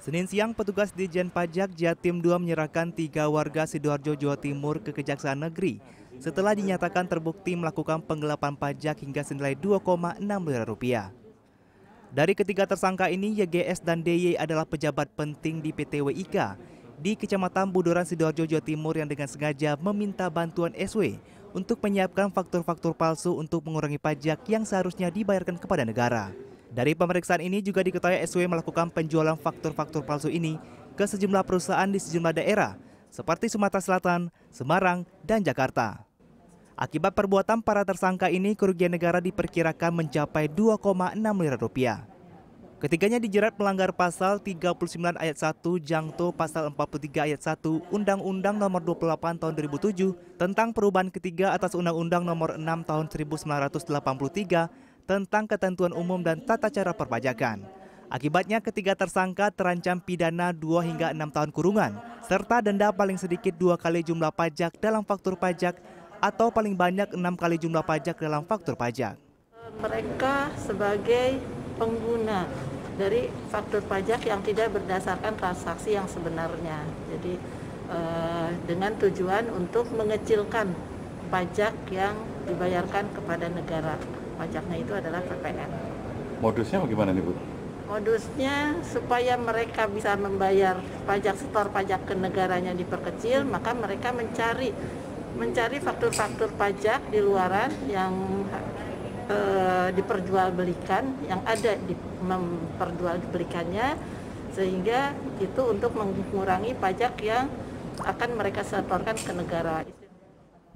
Senin siang, petugas Dijen Pajak Jatim II menyerahkan tiga warga Sidoarjo, Jawa Timur ke Kejaksaan Negeri setelah dinyatakan terbukti melakukan penggelapan pajak hingga senilai 2,6 miliar rupiah. Dari ketiga tersangka ini, YGS dan DY adalah pejabat penting di PT WIK di Kecamatan Buduran Sidoarjo, Jawa Timur yang dengan sengaja meminta bantuan SW untuk menyiapkan faktur-faktur palsu untuk mengurangi pajak yang seharusnya dibayarkan kepada negara. Dari pemeriksaan ini juga diketahui SW melakukan penjualan faktur-faktur palsu ini ke sejumlah perusahaan di sejumlah daerah seperti Sumatera Selatan, Semarang, dan Jakarta. Akibat perbuatan para tersangka ini, kerugian negara diperkirakan mencapai 2,6 miliar rupiah. Ketiganya dijerat melanggar pasal 39 ayat 1 Jangto pasal 43 ayat 1 Undang-Undang Nomor 28 Tahun 2007 tentang perubahan ketiga atas Undang-Undang Nomor 6 Tahun 1983 tentang ketentuan umum dan tata cara perpajakan. Akibatnya ketiga tersangka terancam pidana 2 hingga 6 tahun kurungan, serta denda paling sedikit dua kali jumlah pajak dalam faktur pajak atau paling banyak enam kali jumlah pajak dalam faktur pajak. Mereka sebagai pengguna dari faktur pajak yang tidak berdasarkan transaksi yang sebenarnya. Jadi eh, dengan tujuan untuk mengecilkan pajak yang dibayarkan kepada negara pajaknya itu adalah PPN. Modusnya bagaimana nih Bu? Modusnya supaya mereka bisa membayar pajak setor pajak ke negaranya diperkecil, maka mereka mencari mencari faktur-faktur pajak di luaran yang e, diperjualbelikan, yang ada di memperjualbelikannya, sehingga itu untuk mengurangi pajak yang akan mereka setorkan ke negara.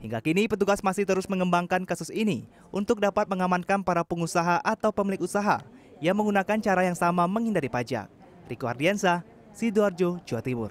Hingga kini petugas masih terus mengembangkan kasus ini untuk dapat mengamankan para pengusaha atau pemilik usaha yang menggunakan cara yang sama menghindari pajak. Riko Ardiansa, Sidoarjo, Jawa Timur.